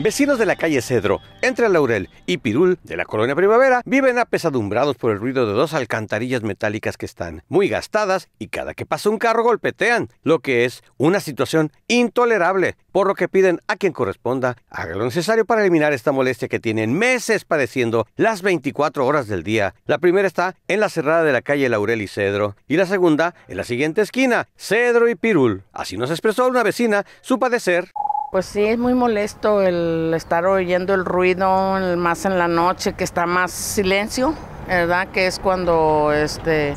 Vecinos de la calle Cedro, entre Laurel y Pirul de la colonia Primavera, viven apesadumbrados por el ruido de dos alcantarillas metálicas que están muy gastadas y cada que pasa un carro golpetean, lo que es una situación intolerable, por lo que piden a quien corresponda haga lo necesario para eliminar esta molestia que tienen meses padeciendo las 24 horas del día. La primera está en la cerrada de la calle Laurel y Cedro y la segunda en la siguiente esquina, Cedro y Pirul. Así nos expresó una vecina su padecer. Pues sí, es muy molesto el estar oyendo el ruido, más en la noche, que está más silencio, ¿verdad? Que es cuando, este,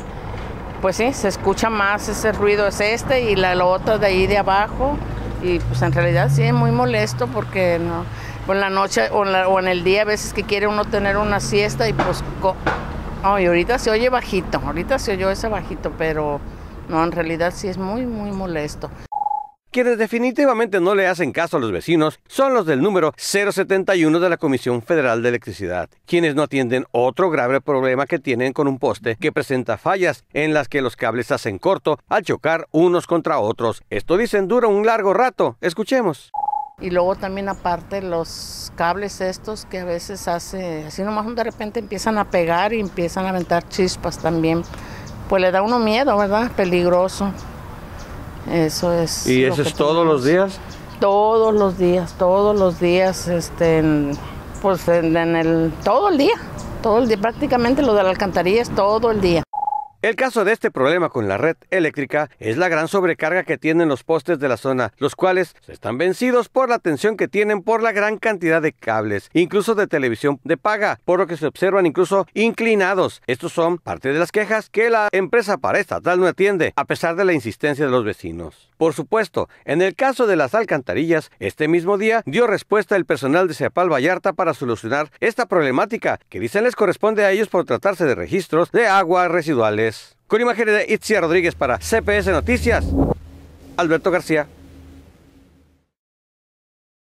pues sí, se escucha más ese ruido, es este y la, otra de ahí de abajo. Y pues en realidad sí es muy molesto porque no, pues, en la noche o en, el día a veces que quiere uno tener una siesta y pues... Oh, y ahorita se oye bajito, ahorita se oyó ese bajito, pero no, en realidad sí es muy, muy molesto quienes definitivamente no le hacen caso a los vecinos son los del número 071 de la Comisión Federal de Electricidad, quienes no atienden otro grave problema que tienen con un poste que presenta fallas en las que los cables hacen corto al chocar unos contra otros. Esto dicen dura un largo rato. Escuchemos. Y luego también aparte los cables estos que a veces hace, así nomás de repente empiezan a pegar y empiezan a aventar chispas también. Pues le da uno miedo, ¿verdad? Peligroso. Eso es. ¿Y eso es todos los días? Todos los días, todos los días, este, pues en el, todo el día, todo el día, prácticamente lo de la alcantarilla es todo el día. El caso de este problema con la red eléctrica es la gran sobrecarga que tienen los postes de la zona, los cuales están vencidos por la tensión que tienen por la gran cantidad de cables, incluso de televisión de paga, por lo que se observan incluso inclinados. Estos son parte de las quejas que la empresa para estatal no atiende, a pesar de la insistencia de los vecinos. Por supuesto, en el caso de las alcantarillas, este mismo día dio respuesta el personal de Cepal Vallarta para solucionar esta problemática, que dicen les corresponde a ellos por tratarse de registros de aguas residuales. Con imágenes de Itzia Rodríguez para CPS Noticias, Alberto García.